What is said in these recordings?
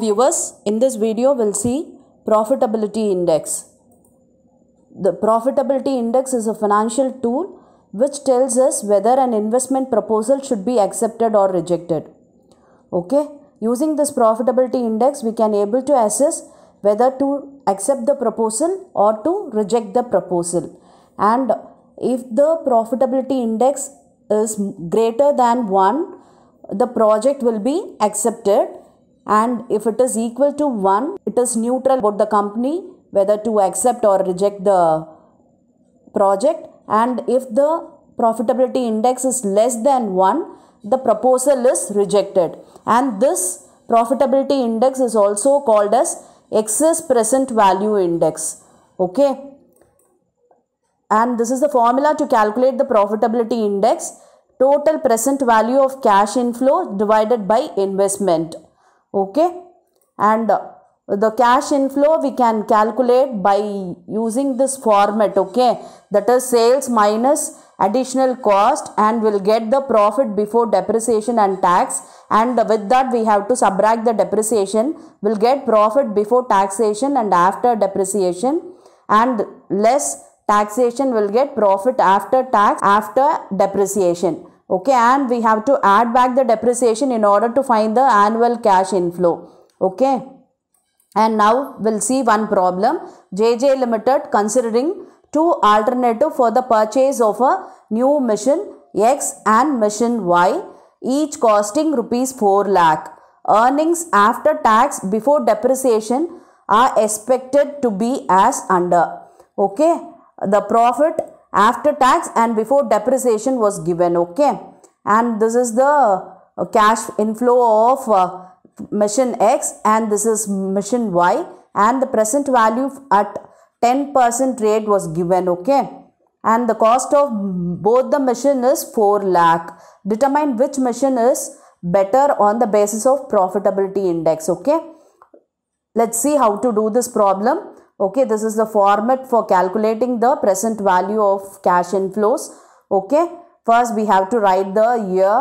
Viewers, in this video we'll see profitability index. The profitability index is a financial tool which tells us whether an investment proposal should be accepted or rejected. Okay, using this profitability index we can able to assess whether to accept the proposal or to reject the proposal. And if the profitability index is greater than 1, the project will be accepted and if it is equal to 1 it is neutral about the company whether to accept or reject the project and if the profitability index is less than 1 the proposal is rejected and this profitability index is also called as excess present value index okay and this is the formula to calculate the profitability index total present value of cash inflow divided by investment okay and the cash inflow we can calculate by using this format okay that is sales minus additional cost and will get the profit before depreciation and tax and with that we have to subtract the depreciation will get profit before taxation and after depreciation and less taxation will get profit after tax after depreciation okay and we have to add back the depreciation in order to find the annual cash inflow okay and now we'll see one problem jj limited considering two alternative for the purchase of a new machine x and machine y each costing rupees 4 lakh earnings after tax before depreciation are expected to be as under okay the profit after tax and before depreciation was given okay and this is the uh, cash inflow of uh, X and this is machine Y and the present value at 10% rate was given okay and the cost of both the machine is 4 lakh determine which machine is better on the basis of profitability index okay let's see how to do this problem okay this is the format for calculating the present value of cash inflows okay first we have to write the year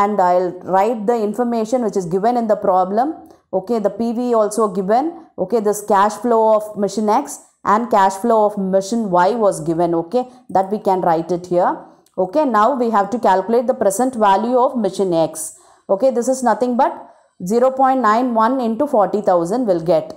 and i'll write the information which is given in the problem okay the pv also given okay this cash flow of machine x and cash flow of machine y was given okay that we can write it here okay now we have to calculate the present value of machine x okay this is nothing but 0.91 into 40000 will get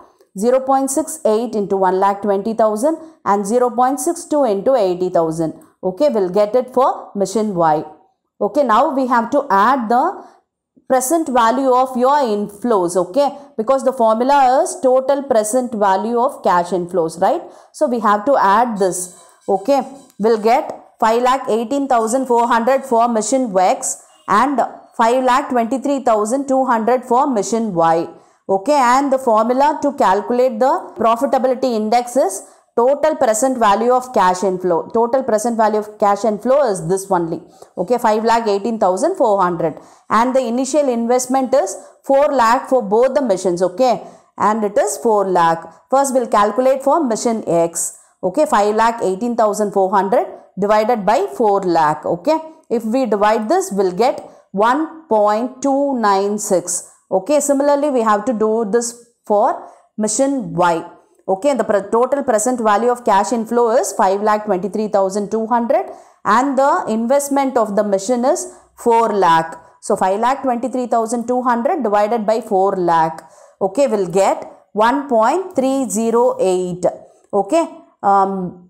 0.68 into 1 lakh 20,000 and 0.62 into 80,000. Okay, we'll get it for machine Y. Okay, now we have to add the present value of your inflows okay because the formula is total present value of cash inflows right so we have to add this okay we'll get 5 lakh 18400 for mission x and 5 lakh 23200 for mission y okay and the formula to calculate the profitability index is total present value of cash inflow total present value of cash inflow is this only okay 5 lakh 18400 and the initial investment is 4 lakh for both the missions okay and it is 4 lakh first we'll calculate for mission x okay 5 lakh 18400 divided by 4 lakh okay if we divide this we'll get 1.296 Okay, similarly, we have to do this for mission Y. Okay, the total present value of cash inflow is 5 lakh 23,200 and the investment of the mission is 4 lakh. So 5 lakh 23,200 divided by 4 lakh. Okay, we'll get 1.308. Okay, um,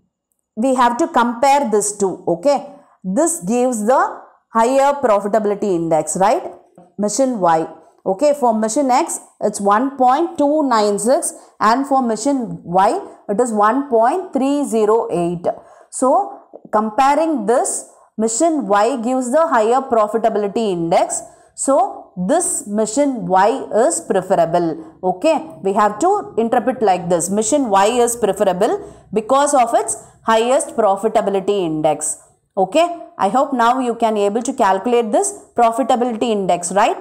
we have to compare this two. Okay, this gives the higher profitability index, right? Mission Y. Okay, for machine X, it's 1.296 and for machine Y, it is 1.308. So, comparing this, machine Y gives the higher profitability index. So, this mission Y is preferable. Okay, we have to interpret like this. Mission Y is preferable because of its highest profitability index. Okay, I hope now you can able to calculate this profitability index, right?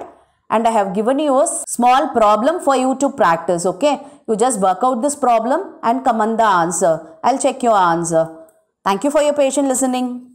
and I have given you a small problem for you to practice okay you just work out this problem and come and the answer I'll check your answer thank you for your patient listening